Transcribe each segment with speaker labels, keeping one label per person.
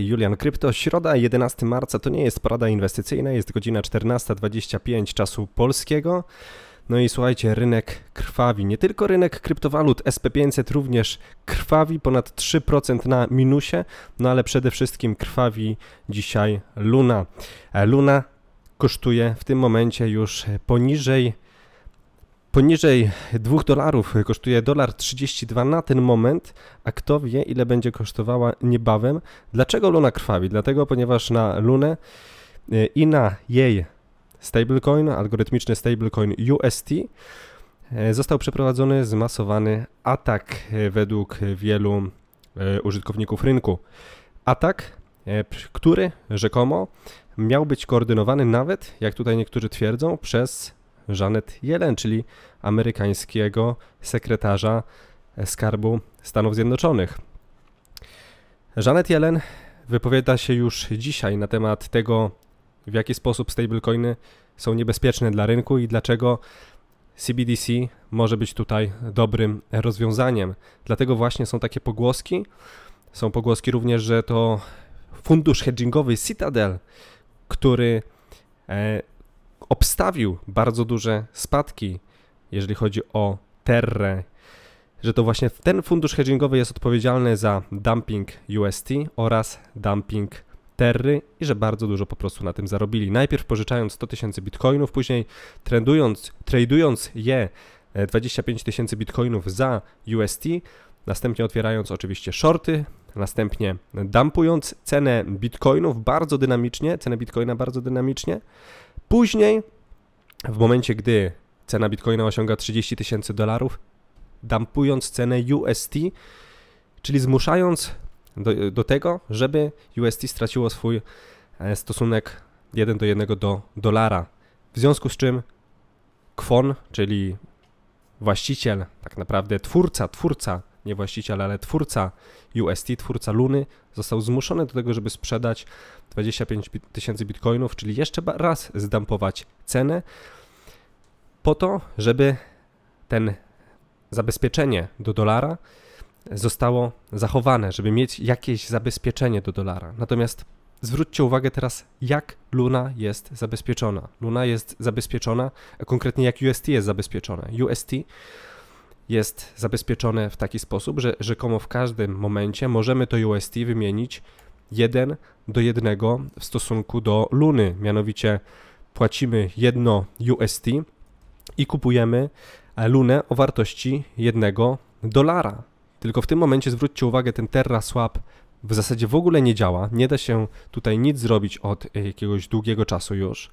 Speaker 1: Julian Krypto, środa 11 marca to nie jest porada inwestycyjna, jest godzina 14.25 czasu polskiego. No i słuchajcie, rynek krwawi. Nie tylko rynek kryptowalut SP500 również krwawi ponad 3% na minusie, no ale przede wszystkim krwawi dzisiaj Luna. E, Luna kosztuje w tym momencie już poniżej Poniżej 2 dolarów kosztuje dolar 32 na ten moment, a kto wie ile będzie kosztowała niebawem. Dlaczego Luna krwawi? Dlatego, ponieważ na Lunę e, i na jej stablecoin, algorytmiczny stablecoin UST, e, został przeprowadzony zmasowany atak e, według wielu użytkowników rynku. Atak, który rzekomo miał być koordynowany nawet, jak tutaj niektórzy twierdzą, przez Janet Yellen, czyli amerykańskiego sekretarza skarbu Stanów Zjednoczonych. Janet Yellen wypowiada się już dzisiaj na temat tego, w jaki sposób stablecoiny są niebezpieczne dla rynku i dlaczego CBDC może być tutaj dobrym rozwiązaniem. Dlatego właśnie są takie pogłoski. Są pogłoski również, że to fundusz hedgingowy Citadel, który e, obstawił bardzo duże spadki, jeżeli chodzi o Terrę, że to właśnie ten fundusz hedgingowy jest odpowiedzialny za dumping UST oraz dumping Terry i że bardzo dużo po prostu na tym zarobili. Najpierw pożyczając 100 tysięcy bitcoinów, później trendując, tradując je 25 e, tysięcy bitcoinów za UST, następnie otwierając oczywiście shorty, następnie dumpując cenę bitcoinów bardzo dynamicznie, cenę bitcoina bardzo dynamicznie, Później, w momencie gdy cena bitcoina osiąga 30 tysięcy dolarów, dumpując cenę UST, czyli zmuszając do, do, tego, żeby UST straciło swój e, stosunek 1 do 1 do dolara. W związku z czym Kwon, czyli właściciel, tak naprawdę twórca, twórca nie właściciel, ale twórca UST, twórca Luny, został zmuszony do tego, żeby sprzedać 25 tysięcy bitcoinów, czyli jeszcze raz zdampować cenę, po to, żeby ten zabezpieczenie do dolara zostało zachowane, żeby mieć jakieś zabezpieczenie do dolara. Natomiast zwróćcie uwagę teraz, jak Luna jest zabezpieczona. Luna jest zabezpieczona, a konkretnie jak UST jest zabezpieczone. UST jest zabezpieczone w taki sposób, że rzekomo w każdym momencie możemy to UST wymienić 1 do 1 w stosunku do luny. Mianowicie płacimy 1 UST i kupujemy e, lunę o wartości 1 dolara. Tylko w tym momencie zwróćcie uwagę, ten Terra Swap w zasadzie w ogóle nie działa, nie da się tutaj nic zrobić od jakiegoś długiego czasu już.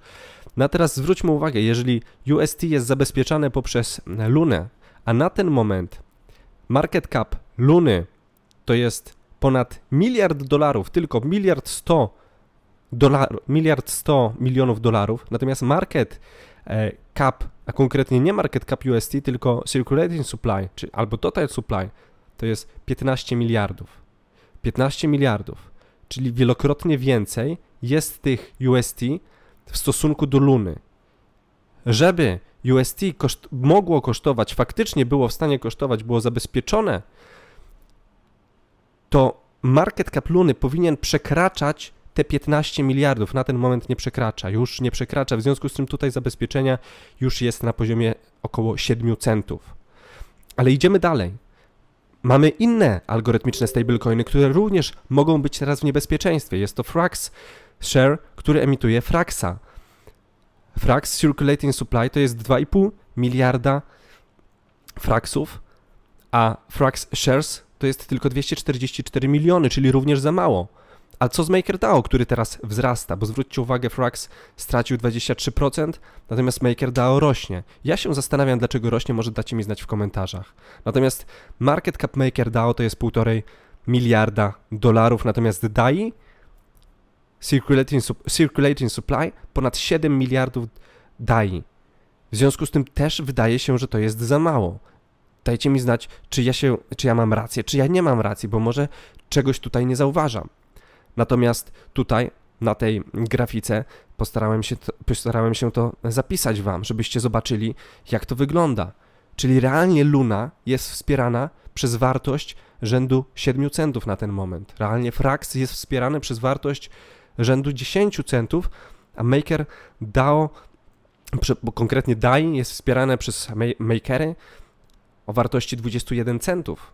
Speaker 1: No a teraz zwróćmy uwagę, jeżeli UST jest zabezpieczane poprzez e, lunę, a na ten moment market cap Luny to jest ponad miliard dolarów, tylko miliard sto dolarów, miliard sto milionów dolarów. Natomiast market e, cap, a konkretnie nie market cap UST, tylko circulating supply, czy albo total supply, to jest 15 miliardów. 15 miliardów, czyli wielokrotnie więcej jest tych UST w stosunku do Luny. Żeby UST koszt, mogło kosztować, faktycznie było w stanie kosztować, było zabezpieczone, to market cap Luny powinien przekraczać te 15 miliardów. Na ten moment nie przekracza, już nie przekracza, w związku z czym tutaj zabezpieczenia już jest na poziomie około 7 centów. Ale idziemy dalej. Mamy inne algorytmiczne stablecoiny, które również mogą być teraz w niebezpieczeństwie. Jest to Frax Share, który emituje Fraxa. Frax Circulating Supply to jest 2,5 miliarda fraksów, a Frax Shares to jest tylko 244 miliony, czyli również za mało. A co z MakerDAO, który teraz wzrasta? Bo zwróćcie uwagę, Frax stracił 23%, natomiast MakerDAO rośnie. Ja się zastanawiam, dlaczego rośnie, może dacie mi znać w komentarzach. Natomiast market cap MakerDAO to jest 1,5 miliarda dolarów, natomiast DAI Circulating, circulating Supply ponad 7 miliardów DAI. W związku z tym też wydaje się, że to jest za mało. Dajcie mi znać, czy ja, się, czy ja mam rację, czy ja nie mam racji, bo może czegoś tutaj nie zauważam. Natomiast tutaj na tej grafice postarałem się, to, postarałem się to zapisać Wam, żebyście zobaczyli, jak to wygląda. Czyli realnie Luna jest wspierana przez wartość rzędu 7 centów na ten moment. Realnie Frax jest wspierany przez wartość rzędu 10 centów, a Maker DAO, bo konkretnie DAI jest wspierane przez Makery o wartości 21 centów,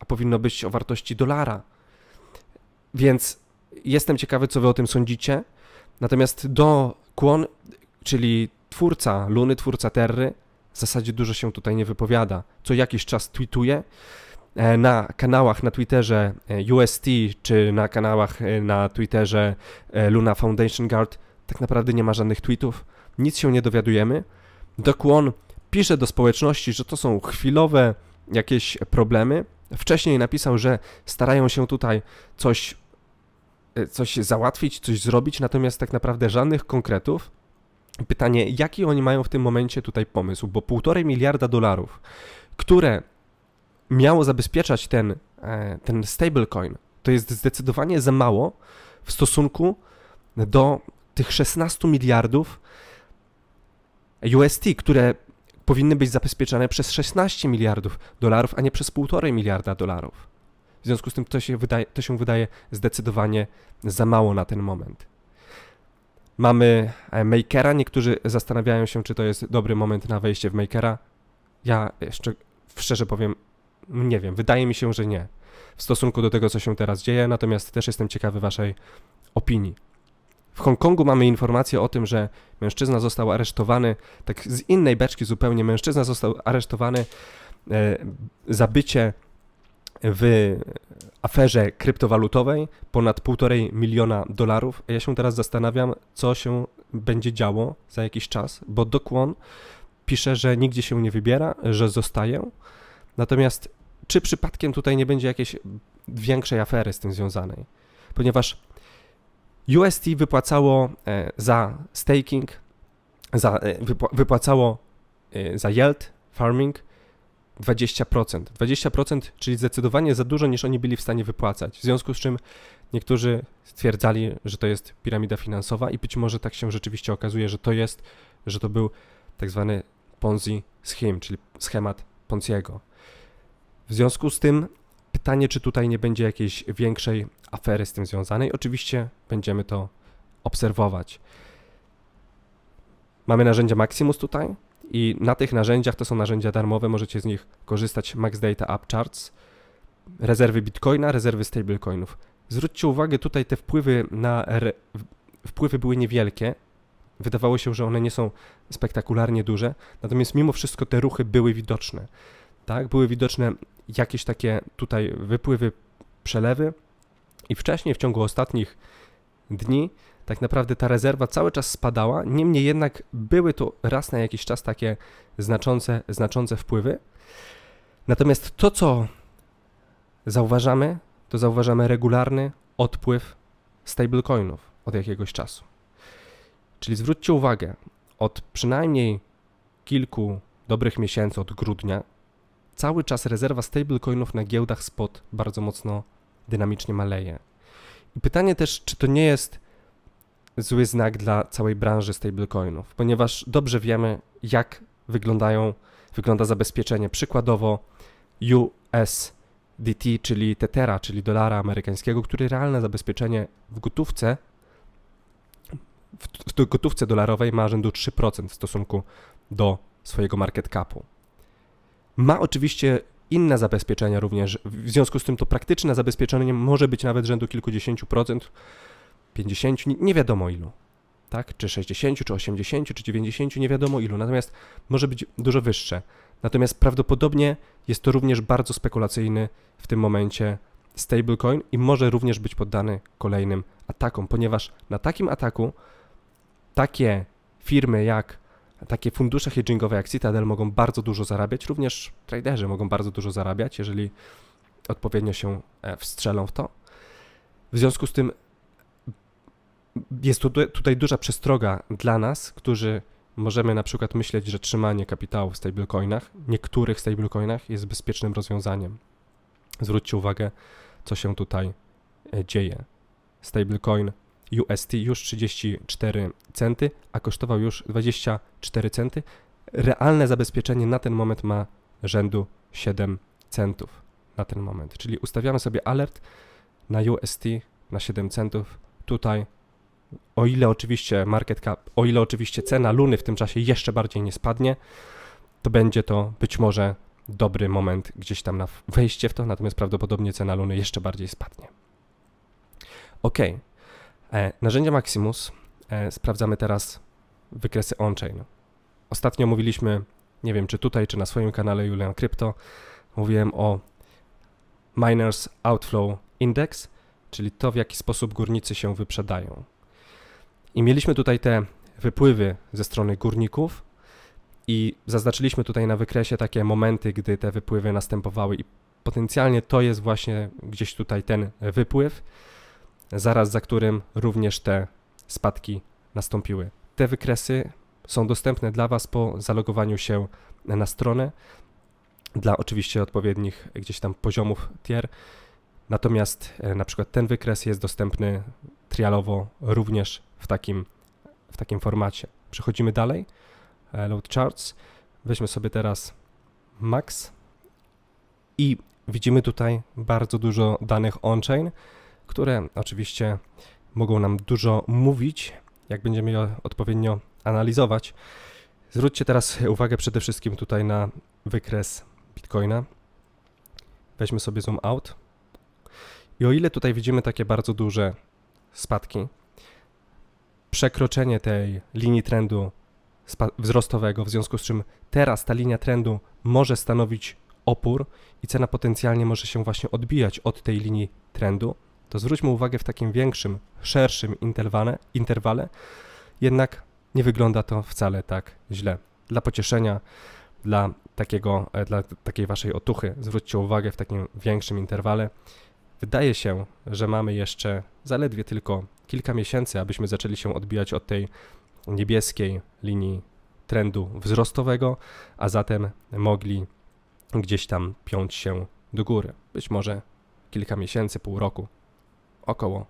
Speaker 1: a powinno być o wartości dolara. Więc jestem ciekawy, co wy o tym sądzicie. Natomiast do Kwon, czyli twórca Luny, twórca Terry, w zasadzie dużo się tutaj nie wypowiada. Co jakiś czas tweetuje, E, na kanałach na Twitterze e, UST czy na kanałach e, na Twitterze Luna Foundation Guard tak naprawdę nie ma żadnych tweetów, nic się nie dowiadujemy. Dokłon pisze do społeczności, że to są chwilowe jakieś problemy. Wcześniej napisał, że starają się tutaj coś, coś załatwić, coś zrobić, natomiast tak naprawdę żadnych konkretów. Pytanie, jaki oni mają w tym momencie tutaj pomysł, bo półtorej miliarda dolarów, które miało zabezpieczać ten, e, ten stablecoin, to jest zdecydowanie za mało w stosunku do tych 16 miliardów UST, które powinny być zabezpieczane przez 16 miliardów dolarów, a nie przez 1,5 miliarda dolarów. W związku z tym to się, wydaje, to się wydaje zdecydowanie za mało na ten moment. Mamy e, Makera, niektórzy zastanawiają się, czy to jest dobry moment na wejście w Makera. Ja jeszcze szczerze powiem, nie wiem, wydaje mi się, że nie. W stosunku do tego, co się teraz dzieje, natomiast też jestem ciekawy Waszej opinii. W Hongkongu mamy informację o tym, że mężczyzna został aresztowany, tak z innej beczki zupełnie, mężczyzna został aresztowany e, za bycie w aferze kryptowalutowej ponad 1,5 miliona dolarów. Ja się teraz zastanawiam, co się będzie działo za jakiś czas, bo Dokłon pisze, że nigdzie się nie wybiera, że zostaje. Natomiast czy przypadkiem tutaj nie będzie jakiejś większej afery z tym związanej? Ponieważ UST wypłacało e, za staking, za, e, wypłacało e, za yield farming 20%. 20%, czyli zdecydowanie za dużo niż oni byli w stanie wypłacać. W związku z czym niektórzy stwierdzali, że to jest piramida finansowa i być może tak się rzeczywiście okazuje, że to jest, że to był tak zwany Ponzi scheme, czyli schemat Ponziego. W związku z tym pytanie, czy tutaj nie będzie jakiejś większej afery z tym związanej. Oczywiście będziemy to obserwować. Mamy narzędzia Maximus tutaj i na tych narzędziach, to są narzędzia darmowe, możecie z nich korzystać, Max Data App Charts, rezerwy Bitcoina, rezerwy stablecoinów. Zwróćcie uwagę, tutaj te wpływy na re... wpływy były niewielkie. Wydawało się, że one nie są spektakularnie duże, natomiast mimo wszystko te ruchy były widoczne. Tak, były widoczne jakieś takie tutaj wypływy, przelewy. I wcześniej, w ciągu ostatnich dni, tak naprawdę ta rezerwa cały czas spadała. Niemniej jednak były to raz na jakiś czas takie znaczące, znaczące wpływy. Natomiast to, co zauważamy, to zauważamy regularny odpływ stablecoinów od jakiegoś czasu. Czyli zwróćcie uwagę, od przynajmniej kilku dobrych miesięcy, od grudnia, cały czas rezerwa stablecoinów na giełdach spot bardzo mocno dynamicznie maleje. I pytanie też, czy to nie jest zły znak dla całej branży stablecoinów, ponieważ dobrze wiemy, jak wyglądają, wygląda zabezpieczenie. Przykładowo USDT, czyli Tetera, czyli dolara amerykańskiego, który realne zabezpieczenie w gotówce w, w gotówce dolarowej ma rzędu 3% w stosunku do swojego market capu. Ma oczywiście inne zabezpieczenia również, w związku z tym to praktyczne zabezpieczenie może być nawet rzędu kilkudziesięciu procent, pięćdziesięciu, nie wiadomo ilu. Tak? Czy 60, czy 80, czy 90, nie wiadomo ilu, natomiast może być dużo wyższe. Natomiast prawdopodobnie jest to również bardzo spekulacyjny w tym momencie stablecoin i może również być poddany kolejnym atakom, ponieważ na takim ataku takie firmy jak takie fundusze hedgingowe jak Citadel mogą bardzo dużo zarabiać, również traderzy mogą bardzo dużo zarabiać, jeżeli odpowiednio się e, wstrzelą w to. W związku z tym jest tutaj duża przestroga dla nas, którzy możemy na przykład myśleć, że trzymanie kapitału w stablecoinach, niektórych stablecoinach jest bezpiecznym rozwiązaniem. Zwróćcie uwagę, co się tutaj e, dzieje. Stablecoin UST już 34 centy, a kosztował już 24 centy. Realne zabezpieczenie na ten moment ma rzędu 7 centów na ten moment. Czyli ustawiamy sobie alert na UST na 7 centów. Tutaj o ile oczywiście market cap, o ile oczywiście cena Luny w tym czasie jeszcze bardziej nie spadnie, to będzie to być może dobry moment gdzieś tam na wejście w to, natomiast prawdopodobnie cena Luny jeszcze bardziej spadnie. Ok, E, narzędzia Maximus e, sprawdzamy teraz wykresy on-chain. Ostatnio mówiliśmy, nie wiem czy tutaj, czy na swoim kanale Julian Crypto, mówiłem o Miners Outflow Index, czyli to w jaki sposób górnicy się wyprzedają. I mieliśmy tutaj te wypływy ze strony górników i zaznaczyliśmy tutaj na wykresie takie momenty, gdy te wypływy następowały i potencjalnie to jest właśnie gdzieś tutaj ten wypływ zaraz za którym również te spadki nastąpiły. Te wykresy są dostępne dla Was po zalogowaniu się na stronę, dla oczywiście odpowiednich gdzieś tam poziomów tier. Natomiast e, na przykład ten wykres jest dostępny trialowo również w takim, w takim formacie. Przechodzimy dalej. E, load charts. Weźmy sobie teraz max i widzimy tutaj bardzo dużo danych on-chain które oczywiście mogą nam dużo mówić, jak będziemy je odpowiednio analizować. Zwróćcie teraz uwagę przede wszystkim tutaj na wykres Bitcoina. Weźmy sobie zoom out. I o ile tutaj widzimy takie bardzo duże spadki, przekroczenie tej linii trendu wzrostowego, w związku z czym teraz ta linia trendu może stanowić opór i cena potencjalnie może się właśnie odbijać od tej linii trendu to zwróćmy uwagę w takim większym, szerszym interwale, interwale, jednak nie wygląda to wcale tak źle. Dla pocieszenia, dla, takiego, e, dla takiej waszej otuchy, zwróćcie uwagę w takim większym interwale. Wydaje się, że mamy jeszcze zaledwie tylko kilka miesięcy, abyśmy zaczęli się odbijać od tej niebieskiej linii trendu wzrostowego, a zatem mogli gdzieś tam piąć się do góry. Być może kilka miesięcy, pół roku, około.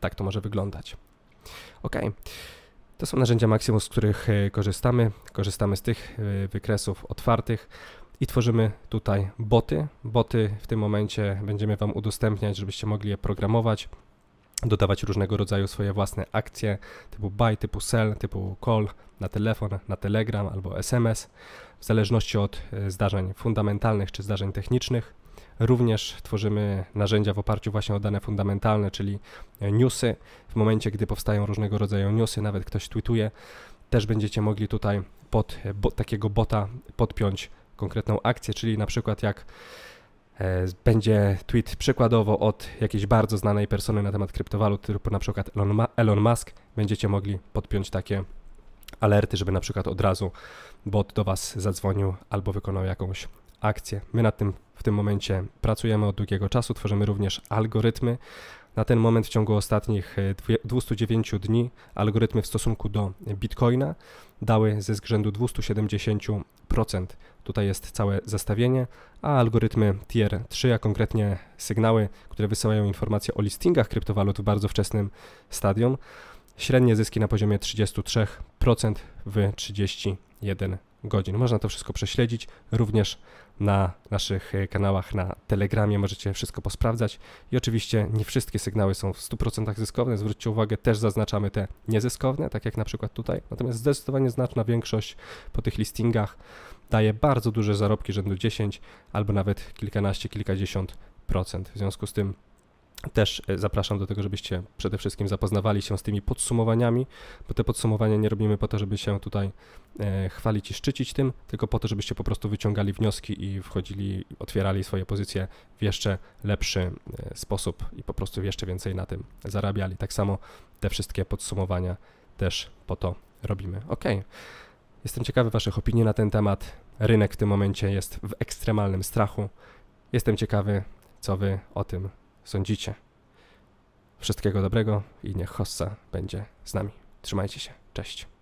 Speaker 1: Tak to może wyglądać. Ok. To są narzędzia maksimum, z których e, korzystamy. Korzystamy z tych e, wykresów otwartych i tworzymy tutaj boty. Boty w tym momencie będziemy Wam udostępniać, żebyście mogli je programować, dodawać różnego rodzaju swoje własne akcje typu buy, typu sell, typu call na telefon, na telegram albo SMS, w zależności od e, zdarzeń fundamentalnych czy zdarzeń technicznych. Również tworzymy narzędzia w oparciu właśnie o dane fundamentalne, czyli newsy. W momencie, gdy powstają różnego rodzaju newsy, nawet ktoś tweetuje, też będziecie mogli tutaj pod bo, takiego bota podpiąć konkretną akcję, czyli na przykład jak e, będzie tweet przykładowo od jakiejś bardzo znanej persony na temat kryptowalut, typu na przykład Elon, Elon Musk, będziecie mogli podpiąć takie alerty, żeby na przykład od razu bot do Was zadzwonił albo wykonał jakąś akcję. My nad tym w tym momencie pracujemy od długiego czasu, tworzymy również algorytmy. Na ten moment w ciągu ostatnich 209 e, dni algorytmy w stosunku do Bitcoina dały ze zgrzędu 270%. Tutaj jest całe zestawienie, a algorytmy Tier 3, a konkretnie sygnały, które wysyłają informacje o listingach kryptowalut w bardzo wczesnym stadium, średnie zyski na poziomie 33% w 31 godzin. Można to wszystko prześledzić również na naszych e, kanałach na Telegramie, możecie wszystko posprawdzać. I oczywiście nie wszystkie sygnały są w 100% zyskowne, zwróćcie uwagę, też zaznaczamy te niezyskowne, tak jak na przykład tutaj. Natomiast zdecydowanie znaczna większość po tych listingach daje bardzo duże zarobki rzędu 10 albo nawet kilkanaście, kilkadziesiąt procent. W związku z tym też e, zapraszam do tego, żebyście przede wszystkim zapoznawali się z tymi podsumowaniami, bo te podsumowania nie robimy po to, żeby się tutaj e, chwalić i szczycić tym, tylko po to, żebyście po prostu wyciągali wnioski i wchodzili, otwierali swoje pozycje w jeszcze lepszy e, sposób i po prostu jeszcze więcej na tym zarabiali. Tak samo te wszystkie podsumowania też po to robimy. Ok. Jestem ciekawy Waszych opinii na ten temat. Rynek w tym momencie jest w ekstremalnym strachu. Jestem ciekawy, co Wy o tym sądzicie. Wszystkiego dobrego i niech Hossa będzie z nami. Trzymajcie się. Cześć.